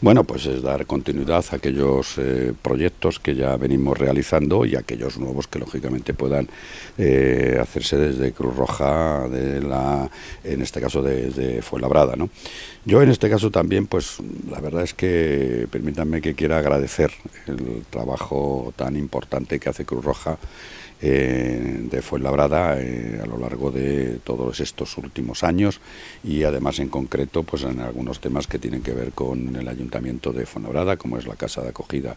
Bueno, pues es dar continuidad a aquellos eh, proyectos que ya venimos realizando y aquellos nuevos que lógicamente puedan eh, hacerse desde Cruz Roja, de la, en este caso desde de Fuenlabrada. Yo en este caso también, pues la verdad es que permítanme que quiera agradecer el trabajo tan importante que hace Cruz Roja eh, de Fuenlabrada eh, a lo largo de todos estos últimos años y además en concreto pues en algunos temas que tienen que ver con el ayuntamiento de Fuenlabrada, como es la casa de acogida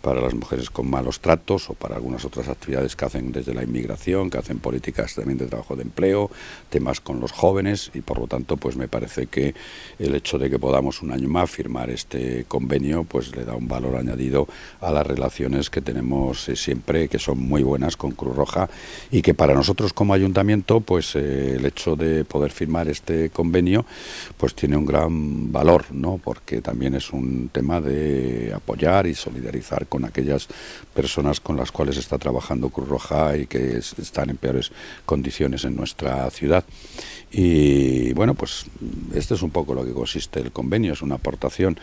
para las mujeres con malos tratos o para algunas otras actividades que hacen desde la inmigración, que hacen políticas también de trabajo de empleo, temas con los jóvenes y por lo tanto pues me parece que el hecho de que podamos un año más firmar este convenio pues le da un valor añadido a las relaciones que tenemos eh, siempre que son muy buenas con Cruz Roja y que para nosotros como ayuntamiento, pues eh, el hecho de poder firmar este convenio, pues tiene un gran valor, ¿no? Porque también es un tema de apoyar y solidarizar con aquellas personas con las cuales está trabajando Cruz Roja y que están en peores condiciones en nuestra ciudad. Y bueno, pues este es un poco lo que consiste el convenio, es una aportación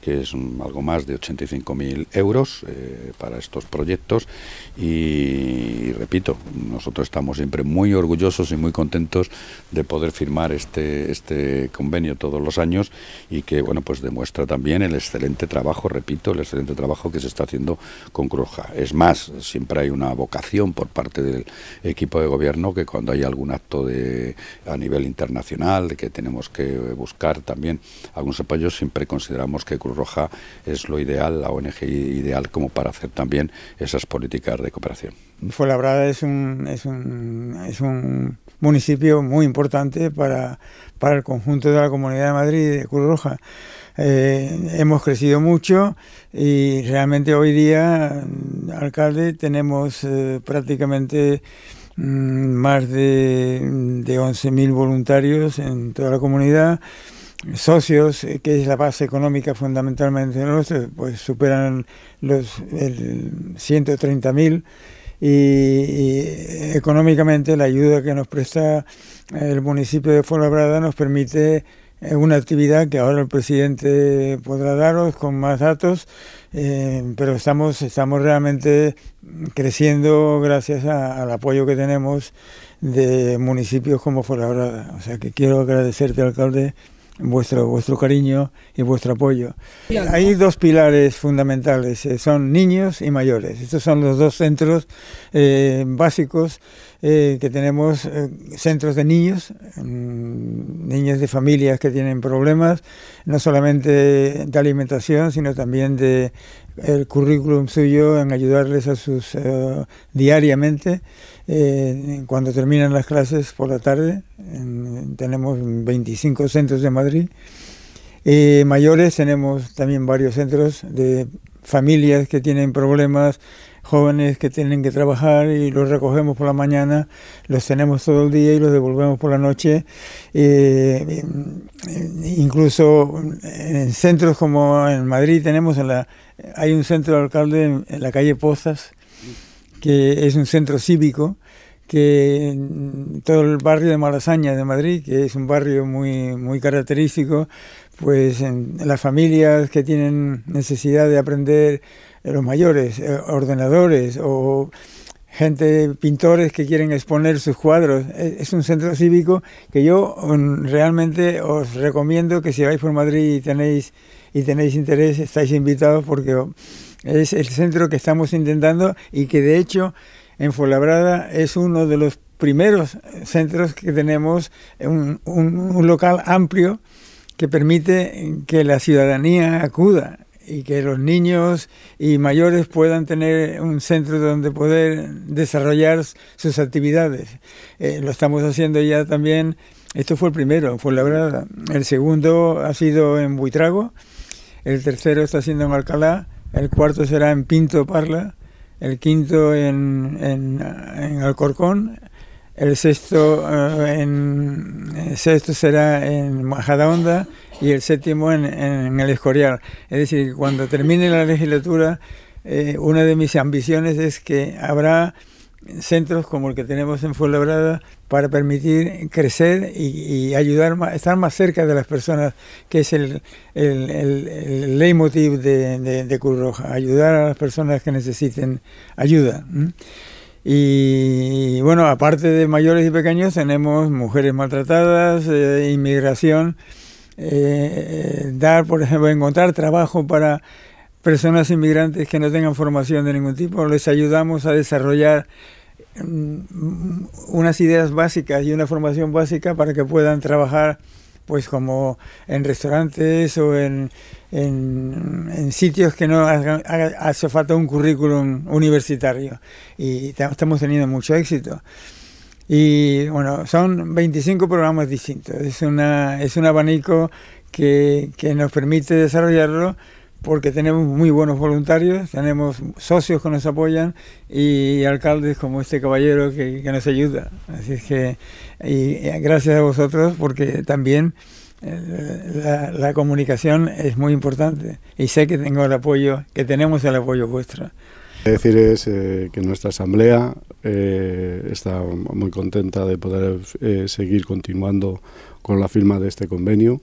que es algo más de 85.000 euros eh, para estos proyectos y, repito, nosotros estamos siempre muy orgullosos y muy contentos de poder firmar este, este convenio todos los años y que bueno pues demuestra también el excelente trabajo, repito, el excelente trabajo que se está haciendo con Cruja. Es más, siempre hay una vocación por parte del equipo de gobierno que cuando hay algún acto de a nivel internacional, que tenemos que buscar también algunos apoyos, siempre consideramos que Cruz Roja es lo ideal, la ONG ideal como para hacer también esas políticas de cooperación. Fuenlabrada es un, es un, es un municipio muy importante para, para el conjunto de la Comunidad de Madrid de Cruz Roja. Eh, hemos crecido mucho y realmente hoy día, alcalde, tenemos eh, prácticamente Mm, más de, de 11.000 voluntarios en toda la comunidad, socios, eh, que es la base económica fundamentalmente nuestra, pues superan los 130.000 y, y económicamente la ayuda que nos presta el municipio de Fuenlabrada nos permite es una actividad que ahora el presidente podrá daros con más datos, eh, pero estamos, estamos realmente creciendo gracias al apoyo que tenemos de municipios como Forabrada. O sea que quiero agradecerte, alcalde, vuestro, vuestro cariño y vuestro apoyo. Hay dos pilares fundamentales, eh, son niños y mayores. Estos son los dos centros eh, básicos eh, que tenemos, centros de niños, mm, niños de familias que tienen problemas, no solamente de alimentación, sino también de el currículum suyo en ayudarles a sus diariamente eh, cuando terminan las clases por la tarde, tenemos 25 centros de Madrid. Eh, mayores tenemos también varios centros de familias que tienen problemas, jóvenes que tienen que trabajar y los recogemos por la mañana, los tenemos todo el día y los devolvemos por la noche. Eh, incluso en centros como en Madrid tenemos, la, hay un centro de alcalde en la calle Pozas, que es un centro cívico, que todo el barrio de Malasaña de Madrid, que es un barrio muy, muy característico, pues en las familias que tienen necesidad de aprender, eh, los mayores, eh, ordenadores o gente, pintores que quieren exponer sus cuadros. Eh, es un centro cívico que yo mm, realmente os recomiendo que si vais por Madrid y tenéis, y tenéis interés, estáis invitados porque es el centro que estamos intentando y que de hecho en Folabrada es uno de los primeros centros que tenemos, un, un, local amplio que permite que la ciudadanía acuda y que los niños y mayores puedan tener un centro donde poder desarrollar sus actividades. Eh, lo estamos haciendo ya también, esto fue el primero, en Folabrada, El segundo ha sido en Buitrago, el tercero está siendo en Alcalá el cuarto será en Pinto Parla, el quinto en, en, Alcorcón, el sexto, eh, en, sexto será en Majadahonda y el séptimo en, el Escorial. Es decir, cuando termine la legislatura, eh, una de mis ambiciones es que habrá centros como el que tenemos en Fuenlabrada para permitir crecer y, ayudar estar más cerca de las personas, que es el, el, el, leitmotiv de, de, Roja, ayudar a las personas que necesiten ayuda. Y, bueno, aparte de mayores y pequeños, tenemos mujeres maltratadas, eh, inmigración, eh, eh, dar, por ejemplo, encontrar trabajo para personas inmigrantes que no tengan formación de ningún tipo, les ayudamos a desarrollar mm, unas ideas básicas y una formación básica para que puedan trabajar pues como en restaurantes o en, sitios que no hagan, hace falta un currículum universitario. Y estamos teniendo mucho éxito. Y bueno, son 25 programas distintos. Es, un abanico que nos permite desarrollarlo porque tenemos muy buenos voluntarios, tenemos socios que nos apoyan y alcaldes como este caballero que, que nos ayuda. Así es que y eh, gracias a vosotros porque también eh, la, comunicación es muy importante y sé que tengo el apoyo, que tenemos el apoyo vuestro. Decir es eh, que nuestra asamblea está muy contenta de poder seguir continuando con la firma de este convenio.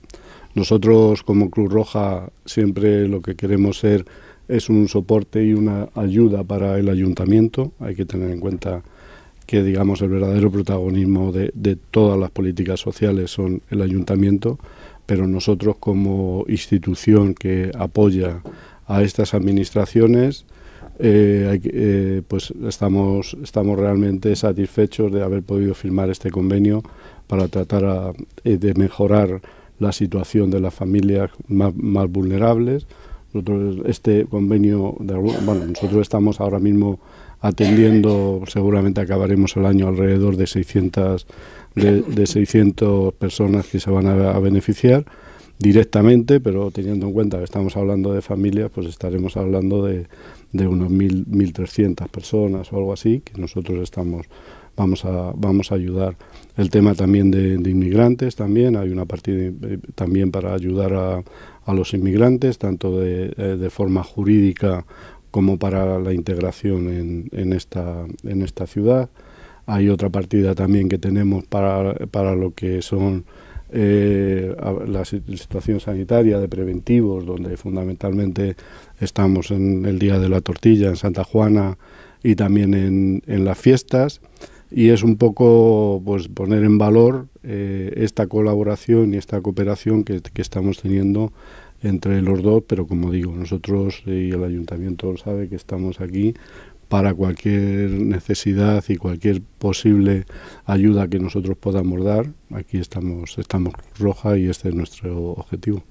Nosotros como Cruz Roja siempre lo que queremos ser es un soporte y una ayuda para el ayuntamiento. Hay que tener en cuenta que digamos el verdadero protagonismo de, todas las políticas sociales son el ayuntamiento, pero nosotros como institución que apoya a estas administraciones eh, eh, pues estamos, estamos realmente satisfechos de haber podido firmar este convenio para tratar eh, de mejorar la situación de las familias más, vulnerables. Nosotros este convenio, de, bueno, nosotros estamos ahora mismo atendiendo, seguramente acabaremos el año alrededor de 600, de, 600 personas que se van a, beneficiar directamente, pero teniendo en cuenta que estamos hablando de familias, pues estaremos hablando de, de unos 1.300 personas o algo así, que nosotros estamos vamos a, vamos a ayudar. El tema también de, inmigrantes, también hay una partida eh, también para ayudar a, los inmigrantes, tanto eh, de, forma jurídica como para la integración en, en, esta, en esta ciudad. Hay otra partida también que tenemos para, lo que son eh, la situación sanitaria de preventivos, donde fundamentalmente estamos en el Día de la Tortilla, en Santa Juana y también en las fiestas y es un poco pues, poner en valor eh, esta colaboración y esta cooperación que, estamos teniendo entre los dos, pero como digo, nosotros y el ayuntamiento sabe que estamos aquí para cualquier necesidad y cualquier posible ayuda que nosotros podamos dar. Aquí estamos, estamos roja y este es nuestro objetivo.